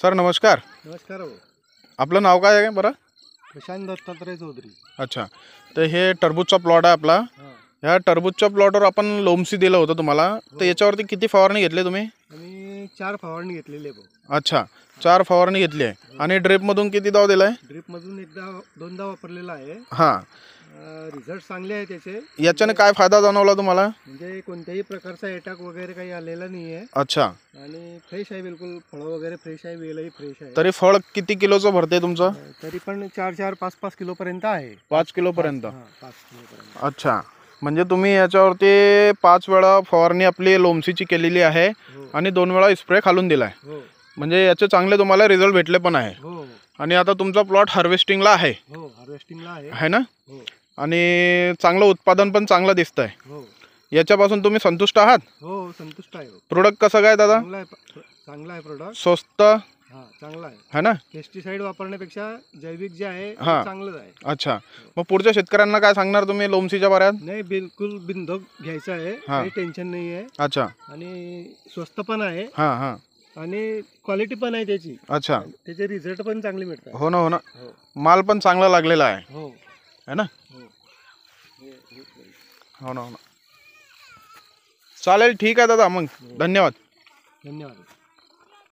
Sir नमस्कार नमस्कार हो. आपलं नाव काय आहे बरं प्रशांत दत्तात्रय चौधरी अच्छा तर हे टरबूजचा प्लॉट आहे आपला ह्या टरबूजच्या प्लॉटवर आपण लोमसी दिलं होतं तुम्हाला तर हो. याच्यावरती किती फवारणी घेतली तुम्ही चार फवारणी घेतलेली आहे अच्छा चार फवारणी घेतली आहे आणि मधून किती दाव दिलाय मधून एकदा दोनदा वापरलेला आहे हा रिझल्ट चांगले आहे त्याचे याच्याने काय फायदा जाणवला तुम्हाला म्हणजे कोणत्याही प्रकारचा अटॅक वगैरे काही आलेला नाही आहे अच्छा आणि फ्रेश आहे बिलकुल फळ वगैरे फ्रेश आहे वेळही फ्रेश आहे तरी फळ किती किलोचं भरते तुमचं तरी पण चार चार पाच पाच पर्यंत आहे पाच किलो पर्यंत पाच किलोपर्यंत अच्छा म्हणजे तुम्ही याच्यावरती पाच वेळा फवारणी आपली लोमसीची केलेली आहे हो. आणि दोन वेळा स्प्रे खालून दिला आहे हो. म्हणजे याचे चांगले तुम्हाला रिझल्ट भेटले पण आहे हो. आणि आता तुमचा प्लॉट हार्वेस्टिंगला आहे हार्वेस्टिंगला आहे ना आणि चांगलं उत्पादन पण चांगलं दिसत आहे याच्यापासून तुम्ही संतुष्ट आहात हो संतुष्ट आहे प्रोडक्ट कसं काय दादा चांगला आहे प्रोडक्ट स्वस्त चांगला आहे है ना पेस्टिसाइड वापरण्यापेक्षा जैविक जे आहे ते हा. चांगलंच आहे अच्छा मग पुढच्या शेतकऱ्यांना काय सांगणार तुम्ही लोमसीच्या बऱ्यात नाही बिलकुल बिंदोक घ्यायचं आहे हा. काही टेन्शन नाही आहे अच्छा आणि स्वस्त पण आहे हा हा आणि क्वालिटी पण आहे त्याची अच्छा त्याचे रिझल्ट पण चांगले मिळतात हो ना हो ना हो. माल पण चांगला लागलेला आहे हो है ना हो हो ना हो ना चालेल ठीक आहे दादा मग हो. धन्यवाद धन्यवाद